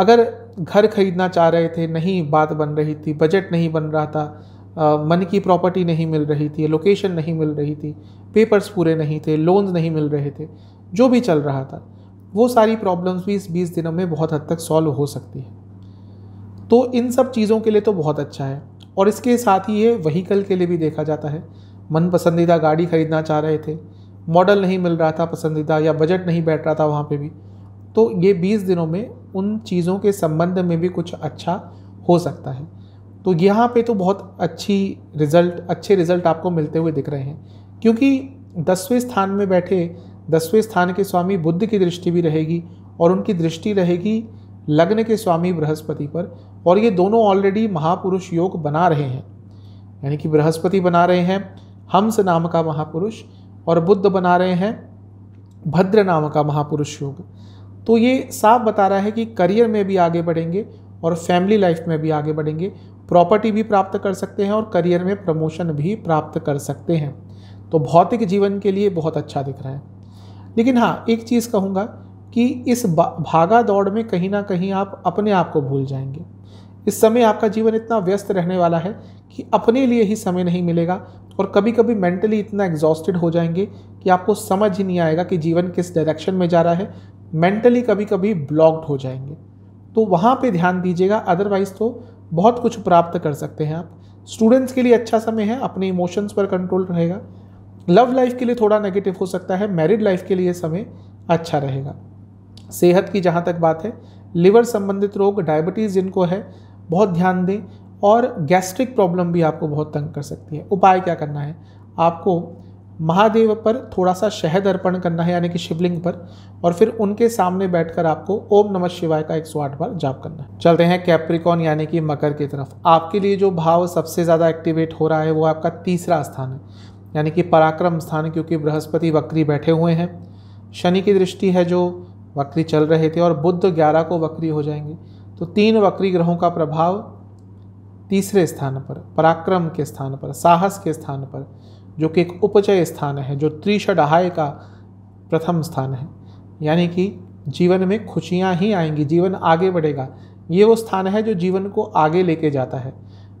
अगर घर खरीदना चाह रहे थे नहीं बात बन रही थी बजट नहीं बन रहा था आ, मन की प्रॉपर्टी नहीं मिल रही थी लोकेशन नहीं मिल रही थी पेपर्स पूरे नहीं थे लोन्स नहीं मिल रहे थे जो भी चल रहा था वो सारी प्रॉब्लम्स भी इस बीस दिनों में बहुत हद तक सॉल्व हो सकती है तो इन सब चीज़ों के लिए तो बहुत अच्छा है और इसके साथ ही ये वहीकल के लिए भी देखा जाता है मन पसंदीदा गाड़ी खरीदना चाह रहे थे मॉडल नहीं मिल रहा था पसंदीदा या बजट नहीं बैठ रहा था वहाँ पे भी तो ये बीस दिनों में उन चीज़ों के संबंध में भी कुछ अच्छा हो सकता है तो यहाँ पे तो बहुत अच्छी रिज़ल्ट अच्छे रिज़ल्ट आपको मिलते हुए दिख रहे हैं क्योंकि दसवें स्थान में बैठे दसवें स्थान के स्वामी बुद्ध की दृष्टि भी रहेगी और उनकी दृष्टि रहेगी लग्न के स्वामी बृहस्पति पर और ये दोनों ऑलरेडी महापुरुष योग बना रहे हैं यानी कि बृहस्पति बना रहे हैं हम्स नाम का महापुरुष और बुद्ध बना रहे हैं भद्र नाम का महापुरुष योग तो ये साफ बता रहा है कि करियर में भी आगे बढ़ेंगे और फैमिली लाइफ में भी आगे बढ़ेंगे प्रॉपर्टी भी प्राप्त कर सकते हैं और करियर में प्रमोशन भी प्राप्त कर सकते हैं तो भौतिक जीवन के लिए बहुत अच्छा दिख रहा है लेकिन हाँ एक चीज़ कहूँगा कि इस भागा दौड़ में कहीं ना कहीं आप अपने आप को भूल जाएंगे इस समय आपका जीवन इतना व्यस्त रहने वाला है कि अपने लिए ही समय नहीं मिलेगा और कभी कभी मेंटली इतना एग्जॉस्टेड हो जाएंगे कि आपको समझ ही नहीं आएगा कि जीवन किस डायरेक्शन में जा रहा है मेंटली कभी कभी ब्लॉक्ड हो जाएंगे तो वहाँ पे ध्यान दीजिएगा अदरवाइज तो बहुत कुछ प्राप्त कर सकते हैं आप स्टूडेंट्स के लिए अच्छा समय है अपने इमोशंस पर कंट्रोल रहेगा लव लाइफ के लिए थोड़ा नेगेटिव हो सकता है मैरिड लाइफ के लिए समय अच्छा रहेगा सेहत की जहाँ तक बात है लिवर संबंधित रोग डायबिटीज़ जिनको है बहुत ध्यान दें और गैस्ट्रिक प्रॉब्लम भी आपको बहुत तंग कर सकती है उपाय क्या करना है आपको महादेव पर थोड़ा सा शहद अर्पण करना है यानी कि शिवलिंग पर और फिर उनके सामने बैठकर आपको ओम नमः शिवाय का एक सौ आठ बार जाप करना है चलते हैं कैप्रिकॉन यानी कि मकर की तरफ आपके लिए जो भाव सबसे ज़्यादा एक्टिवेट हो रहा है वो आपका तीसरा स्थान है यानी कि पराक्रम स्थान क्योंकि बृहस्पति वक्री बैठे हुए हैं शनि की दृष्टि है जो वक्री चल रहे थे और बुद्ध ग्यारह को वक्री हो जाएंगे तो तीन वक्री ग्रहों का प्रभाव तीसरे स्थान पर पराक्रम के स्थान पर साहस के स्थान पर जो कि एक उपचय स्थान है जो त्रिषडहाय का प्रथम स्थान है यानी कि जीवन में खुशियाँ ही आएंगी जीवन आगे बढ़ेगा ये वो स्थान है जो जीवन को आगे लेके जाता है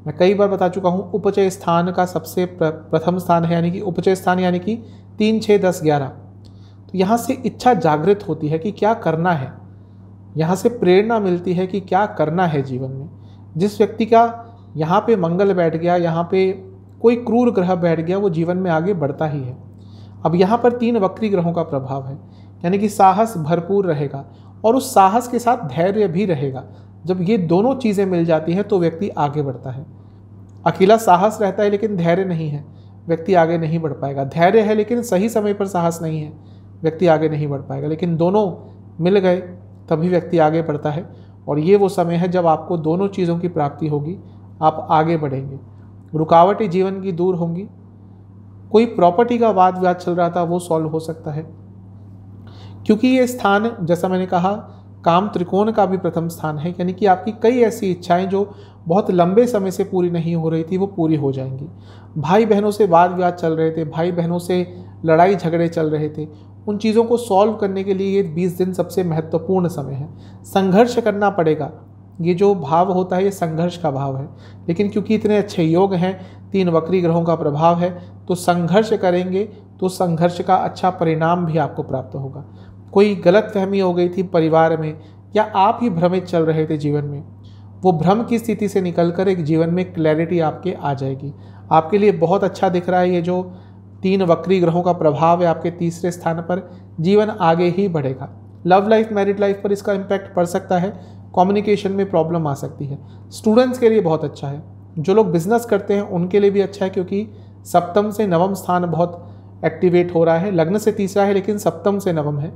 मैं कई बार बता चुका हूँ उपचय स्थान का सबसे प्रथम स्थान है यानी कि उपचय स्थान यानी कि तीन छः दस ग्यारह तो यहाँ से इच्छा जागृत होती है कि क्या करना है यहाँ से प्रेरणा मिलती है कि क्या करना है जीवन में जिस व्यक्ति का यहाँ पे मंगल बैठ गया यहाँ पे कोई क्रूर ग्रह बैठ गया वो जीवन में आगे बढ़ता ही है अब यहाँ पर तीन वक्री ग्रहों का प्रभाव है यानी कि साहस भरपूर रहेगा और उस साहस के साथ धैर्य भी रहेगा जब ये दोनों चीज़ें मिल जाती हैं तो व्यक्ति आगे बढ़ता है अकेला साहस रहता है लेकिन धैर्य नहीं है व्यक्ति आगे नहीं बढ़ पाएगा धैर्य है लेकिन सही समय पर साहस नहीं है व्यक्ति आगे नहीं बढ़ पाएगा लेकिन दोनों मिल गए तभी व्यक्ति आगे बढ़ता है और ये वो समय है जब आपको दोनों चीज़ों की प्राप्ति होगी आप आगे बढ़ेंगे रुकावटें जीवन की दूर होंगी कोई प्रॉपर्टी का वाद विवाद चल रहा था वो सॉल्व हो सकता है क्योंकि ये स्थान जैसा मैंने कहा काम त्रिकोण का भी प्रथम स्थान है यानी कि आपकी कई ऐसी इच्छाएं जो बहुत लंबे समय से पूरी नहीं हो रही थी वो पूरी हो जाएंगी भाई बहनों से वाद विवाद चल रहे थे भाई बहनों से लड़ाई झगड़े चल रहे थे उन चीज़ों को सॉल्व करने के लिए ये बीस दिन सबसे महत्वपूर्ण समय है संघर्ष करना पड़ेगा ये जो भाव होता है ये संघर्ष का भाव है लेकिन क्योंकि इतने अच्छे योग हैं तीन वक्री ग्रहों का प्रभाव है तो संघर्ष करेंगे तो संघर्ष का अच्छा परिणाम भी आपको प्राप्त होगा कोई गलत फहमी हो गई थी परिवार में या आप ही भ्रमित चल रहे थे जीवन में वो भ्रम की स्थिति से निकलकर एक जीवन में क्लैरिटी आपके आ जाएगी आपके लिए बहुत अच्छा दिख रहा है ये जो तीन वक्री ग्रहों का प्रभाव है आपके तीसरे स्थान पर जीवन आगे ही बढ़ेगा लव लाइफ मैरिड लाइफ पर इसका इम्पैक्ट पड़ सकता है कम्युनिकेशन में प्रॉब्लम आ सकती है स्टूडेंट्स के लिए बहुत अच्छा है जो लोग बिजनेस करते हैं उनके लिए भी अच्छा है क्योंकि सप्तम से नवम स्थान बहुत एक्टिवेट हो रहा है लग्न से तीसरा है लेकिन सप्तम से नवम है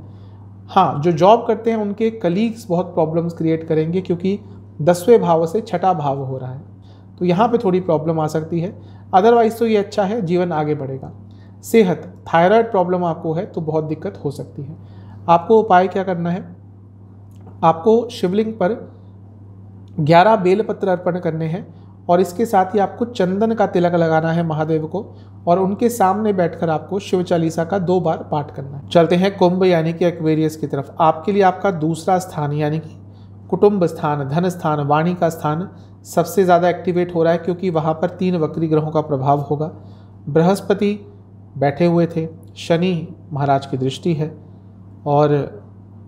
हाँ जो जॉब करते हैं उनके कलीग्स बहुत प्रॉब्लम्स क्रिएट करेंगे क्योंकि दसवें भाव से छठा भाव हो रहा है तो यहाँ पे थोड़ी प्रॉब्लम आ सकती है अदरवाइज़ तो ये अच्छा है जीवन आगे बढ़ेगा सेहत थायराइड प्रॉब्लम आपको है तो बहुत दिक्कत हो सकती है आपको उपाय क्या करना है आपको शिवलिंग पर ग्यारह बेलपत्र अर्पण करने हैं और इसके साथ ही आपको चंदन का तिलक लगाना है महादेव को और उनके सामने बैठकर आपको शिव चालीसा का दो बार पाठ करना है चलते हैं कुंभ यानी कि एक्वेरियस की तरफ आपके लिए आपका दूसरा स्थान यानी कि कुटुंब स्थान धन स्थान वाणी का स्थान सबसे ज़्यादा एक्टिवेट हो रहा है क्योंकि वहाँ पर तीन वक्री ग्रहों का प्रभाव होगा बृहस्पति बैठे हुए थे शनि महाराज की दृष्टि है और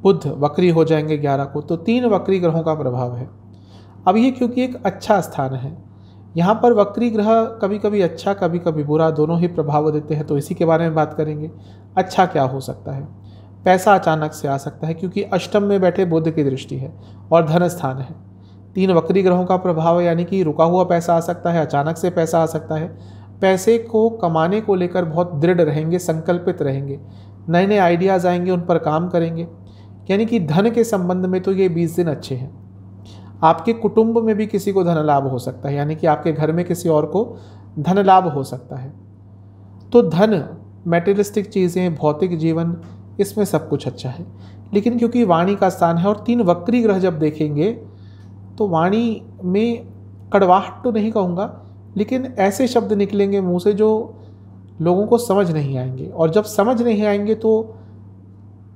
बुद्ध वक्री हो जाएंगे ग्यारह को तो तीन वक्री ग्रहों का प्रभाव है अब ये क्योंकि एक अच्छा स्थान है यहाँ पर वक्री ग्रह कभी कभी अच्छा कभी कभी बुरा दोनों ही प्रभाव देते हैं तो इसी के बारे में बात करेंगे अच्छा क्या हो सकता है पैसा अचानक से आ सकता है क्योंकि अष्टम में बैठे बुद्ध की दृष्टि है और धन स्थान है तीन वक्री ग्रहों का प्रभाव यानी कि रुका हुआ पैसा आ सकता है अचानक से पैसा आ सकता है पैसे को कमाने को लेकर बहुत दृढ़ रहेंगे संकल्पित रहेंगे नए नए आइडियाज़ आएंगे उन पर काम करेंगे यानी कि धन के संबंध में तो ये बीस दिन अच्छे हैं आपके कुटुंब में भी किसी को धन लाभ हो सकता है यानी कि आपके घर में किसी और को धन लाभ हो सकता है तो धन मेटेरियलिस्टिक चीज़ें भौतिक जीवन इसमें सब कुछ अच्छा है लेकिन क्योंकि वाणी का स्थान है और तीन वक्री ग्रह जब देखेंगे तो वाणी में कड़वाहट तो नहीं कहूँगा लेकिन ऐसे शब्द निकलेंगे मुंह से जो लोगों को समझ नहीं आएंगे और जब समझ नहीं आएंगे तो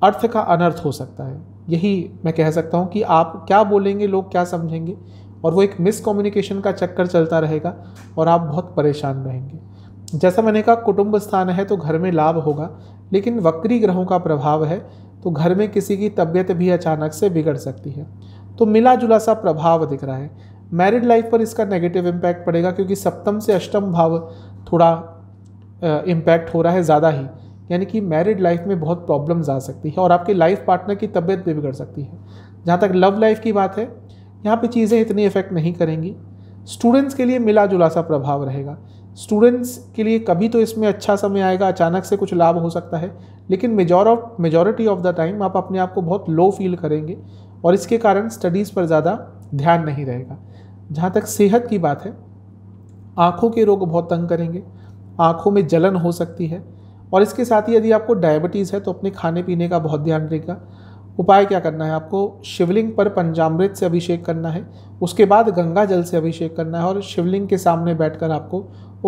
अर्थ का अनर्थ हो सकता है यही मैं कह सकता हूँ कि आप क्या बोलेंगे लोग क्या समझेंगे और वो एक मिसकम्युनिकेशन का चक्कर चलता रहेगा और आप बहुत परेशान रहेंगे जैसा मैंने कहा कुटुंब स्थान है तो घर में लाभ होगा लेकिन वक्री ग्रहों का प्रभाव है तो घर में किसी की तबीयत भी अचानक से बिगड़ सकती है तो मिला जुला सा प्रभाव दिख रहा है मैरिड लाइफ पर इसका नेगेटिव इम्पैक्ट पड़ेगा क्योंकि सप्तम से अष्टम भाव थोड़ा इम्पैक्ट हो रहा है ज़्यादा ही यानी कि मैरिड लाइफ में बहुत प्रॉब्लम्स आ सकती है और आपके लाइफ पार्टनर की तबीयत भी बिगड़ सकती है जहाँ तक लव लाइफ की बात है यहाँ पे चीज़ें इतनी इफेक्ट नहीं करेंगी स्टूडेंट्स के लिए मिला जुला सा प्रभाव रहेगा स्टूडेंट्स के लिए कभी तो इसमें अच्छा समय आएगा अचानक से कुछ लाभ हो सकता है लेकिन major majority of the time आप अपने आप को बहुत लो फील करेंगे और इसके कारण स्टडीज़ पर ज़्यादा ध्यान नहीं रहेगा जहाँ तक सेहत की बात है आँखों के रोग बहुत तंग करेंगे आँखों में जलन हो सकती है और इसके साथ ही यदि आपको डायबिटीज़ है तो अपने खाने पीने का बहुत ध्यान रहेगा उपाय क्या करना है आपको शिवलिंग पर पंचामृत से अभिषेक करना है उसके बाद गंगा जल से अभिषेक करना है और शिवलिंग के सामने बैठकर आपको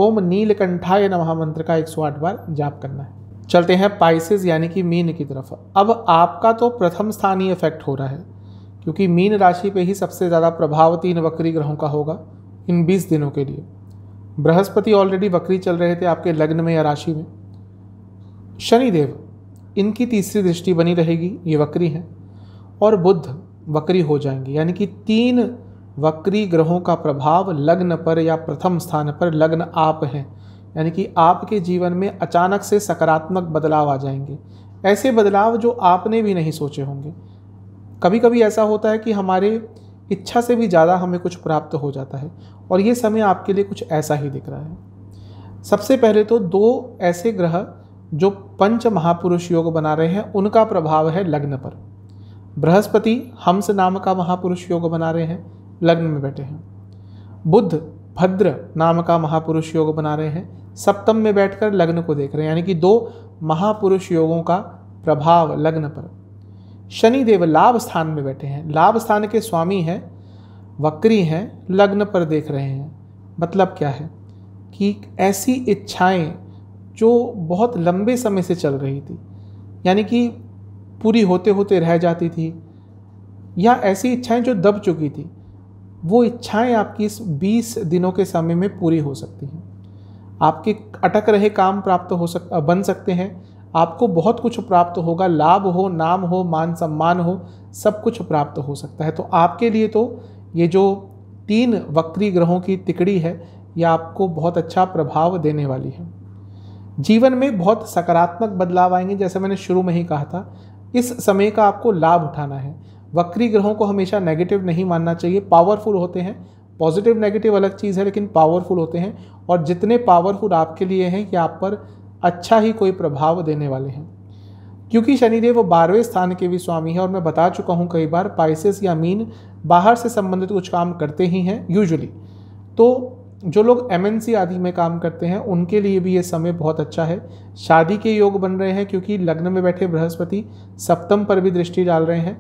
ओम नीलकंठाय नमः मंत्र का 108 बार जाप करना है चलते हैं पाइसिस यानी कि मीन की तरफ अब आपका तो प्रथम स्थानीय इफेक्ट हो रहा है क्योंकि मीन राशि पे ही सबसे ज़्यादा प्रभाव तीन वक्री ग्रहों का होगा इन 20 दिनों के लिए बृहस्पति ऑलरेडी वक्री चल रहे थे आपके लग्न में या राशि में शनिदेव इनकी तीसरी दृष्टि बनी रहेगी ये वक्री हैं और बुद्ध वक्री हो जाएंगे यानी कि तीन वक्री ग्रहों का प्रभाव लग्न पर या प्रथम स्थान पर लग्न आप हैं यानी कि आपके जीवन में अचानक से सकारात्मक बदलाव आ जाएंगे ऐसे बदलाव जो आपने भी नहीं सोचे होंगे कभी कभी ऐसा होता है कि हमारे इच्छा से भी ज़्यादा हमें कुछ प्राप्त हो जाता है और ये समय आपके लिए कुछ ऐसा ही दिख रहा है सबसे पहले तो दो ऐसे ग्रह जो पंच महापुरुष योग बना रहे हैं उनका प्रभाव है लग्न पर बृहस्पति हमस नाम का महापुरुष योग बना रहे हैं लग्न में बैठे हैं बुद्ध भद्र नाम का महापुरुष योग बना रहे हैं सप्तम में बैठकर लग्न को देख रहे हैं यानी कि दो महापुरुष योगों का प्रभाव लग्न पर शनिदेव लाभ स्थान में बैठे हैं लाभ स्थान के स्वामी हैं वक्री हैं लग्न पर देख रहे हैं मतलब क्या है कि ऐसी इच्छाएं जो बहुत लंबे समय से चल रही थी यानी कि पूरी होते होते रह जाती थी या ऐसी इच्छाएं जो दब चुकी थी वो इच्छाएं आपकी इस बीस दिनों के समय में पूरी हो सकती हैं आपके अटक रहे काम प्राप्त हो सक बन सकते हैं आपको बहुत कुछ प्राप्त होगा लाभ हो नाम हो मान सम्मान हो सब कुछ प्राप्त हो सकता है तो आपके लिए तो ये जो तीन वक्री ग्रहों की तिकड़ी है यह आपको बहुत अच्छा प्रभाव देने वाली है जीवन में बहुत सकारात्मक बदलाव आएंगे जैसे मैंने शुरू में ही कहा था इस समय का आपको लाभ उठाना है वक्री ग्रहों को हमेशा नेगेटिव नहीं मानना चाहिए पावरफुल होते हैं पॉजिटिव नेगेटिव अलग चीज़ है लेकिन पावरफुल होते हैं और जितने पावरफुल आपके लिए हैं कि आप पर अच्छा ही कोई प्रभाव देने वाले हैं क्योंकि शनिदेव वो बारहवें स्थान के भी स्वामी हैं और मैं बता चुका हूँ कई बार पाइसेस या मीन बाहर से संबंधित कुछ काम करते ही हैं यूजुअली तो जो लोग एम आदि में काम करते हैं उनके लिए भी ये समय बहुत अच्छा है शादी के योग बन रहे हैं क्योंकि लग्न में बैठे बृहस्पति सप्तम पर भी दृष्टि डाल रहे हैं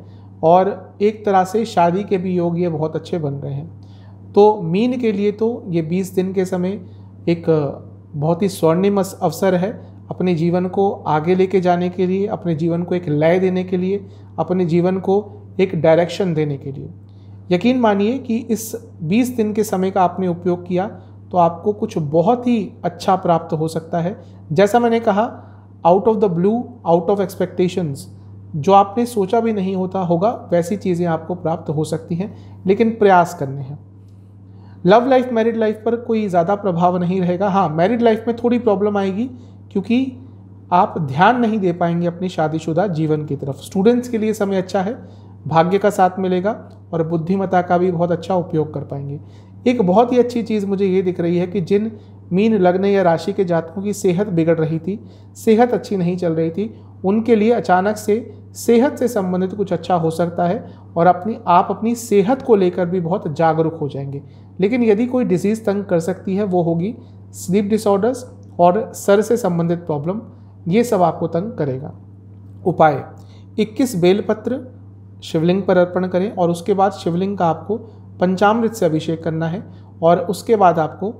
और एक तरह से शादी के भी योग ये बहुत अच्छे बन रहे हैं तो मीन के लिए तो ये 20 दिन के समय एक बहुत ही स्वर्णिम अवसर है अपने जीवन को आगे लेके जाने के लिए अपने जीवन को एक लय देने के लिए अपने जीवन को एक डायरेक्शन देने के लिए यकीन मानिए कि इस 20 दिन के समय का आपने उपयोग किया तो आपको कुछ बहुत ही अच्छा प्राप्त हो सकता है जैसा मैंने कहा out of the blue out of expectations जो आपने सोचा भी नहीं होता होगा वैसी चीज़ें आपको प्राप्त हो सकती हैं लेकिन प्रयास करने हैं लव लाइफ मैरिड लाइफ पर कोई ज़्यादा प्रभाव नहीं रहेगा हाँ मैरिड लाइफ में थोड़ी प्रॉब्लम आएगी क्योंकि आप ध्यान नहीं दे पाएंगे अपने शादीशुदा जीवन की तरफ स्टूडेंट्स के लिए समय अच्छा है भाग्य का साथ मिलेगा और बुद्धिमता का भी बहुत अच्छा उपयोग कर पाएंगे एक बहुत ही अच्छी चीज़ मुझे ये दिख रही है कि जिन मीन लग्न या राशि के जातकों की सेहत बिगड़ रही थी सेहत अच्छी नहीं चल रही थी उनके लिए अचानक से सेहत से संबंधित कुछ अच्छा हो सकता है और अपनी आप अपनी सेहत को लेकर भी बहुत जागरूक हो जाएंगे लेकिन यदि कोई डिजीज़ तंग कर सकती है वो होगी स्लीप डिसऑर्डर्स और सर से संबंधित प्रॉब्लम ये सब आपको तंग करेगा उपाय 21 बेलपत्र शिवलिंग पर अर्पण करें और उसके बाद शिवलिंग का आपको पंचामृत से अभिषेक करना है और उसके बाद आपको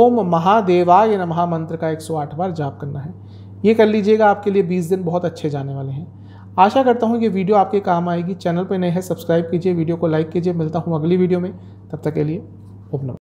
ओम महादेवाय नमः मंत्र का 108 बार जाप करना है ये कर लीजिएगा आपके लिए 20 दिन बहुत अच्छे जाने वाले हैं आशा करता हूँ ये वीडियो आपके काम आएगी चैनल पर नए हैं सब्सक्राइब कीजिए वीडियो को लाइक कीजिए मिलता हूँ अगली वीडियो में तब तक के लिए problem